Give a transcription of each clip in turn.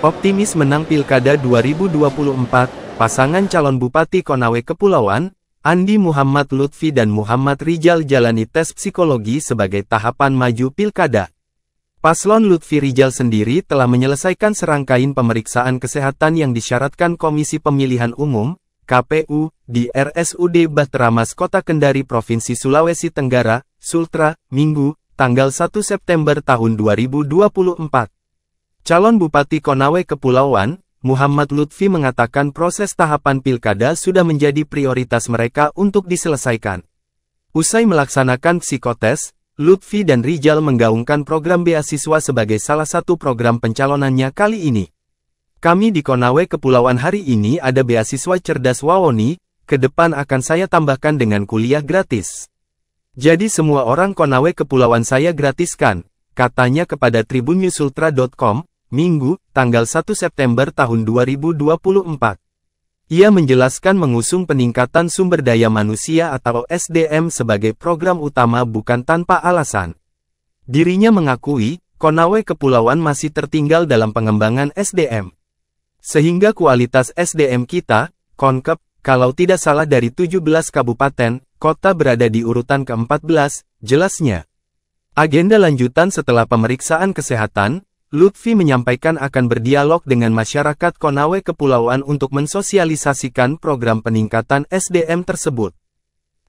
Optimis menang Pilkada 2024, pasangan calon Bupati Konawe Kepulauan, Andi Muhammad Lutfi dan Muhammad Rijal jalani tes psikologi sebagai tahapan maju Pilkada. Paslon Lutfi Rijal sendiri telah menyelesaikan serangkaian pemeriksaan kesehatan yang disyaratkan Komisi Pemilihan Umum, KPU, di RSUD Batramas Kota Kendari Provinsi Sulawesi Tenggara, Sultra, Minggu, tanggal 1 September tahun 2024. Calon Bupati Konawe Kepulauan, Muhammad Lutfi mengatakan proses tahapan pilkada sudah menjadi prioritas mereka untuk diselesaikan. Usai melaksanakan psikotes, Lutfi dan Rijal menggaungkan program beasiswa sebagai salah satu program pencalonannya kali ini. Kami di Konawe Kepulauan hari ini ada beasiswa cerdas Wawoni, ke depan akan saya tambahkan dengan kuliah gratis. Jadi semua orang Konawe Kepulauan saya gratiskan, katanya kepada tribunnewsultra.com, Minggu, tanggal 1 September tahun 2024. Ia menjelaskan mengusung peningkatan sumber daya manusia atau SDM sebagai program utama bukan tanpa alasan. Dirinya mengakui, Konawe Kepulauan masih tertinggal dalam pengembangan SDM. Sehingga kualitas SDM kita, Konkep, kalau tidak salah dari 17 kabupaten, kota berada di urutan ke-14, jelasnya. Agenda lanjutan setelah pemeriksaan kesehatan, Lutfi menyampaikan akan berdialog dengan masyarakat Konawe Kepulauan untuk mensosialisasikan program peningkatan SDM tersebut.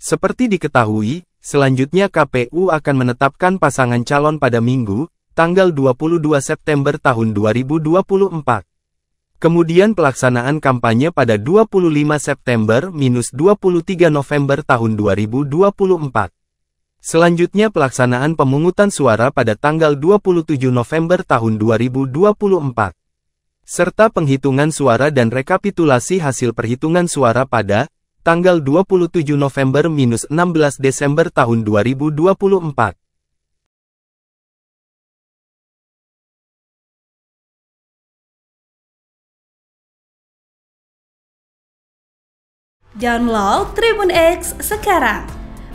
Seperti diketahui, selanjutnya KPU akan menetapkan pasangan calon pada Minggu, tanggal 22 September tahun 2024. Kemudian pelaksanaan kampanye pada 25 September minus 23 November tahun 2024. Selanjutnya pelaksanaan pemungutan suara pada tanggal 27 November tahun 2024, serta penghitungan suara dan rekapitulasi hasil perhitungan suara pada tanggal 27 November minus 16 Desember tahun 2024. Download Tribun X sekarang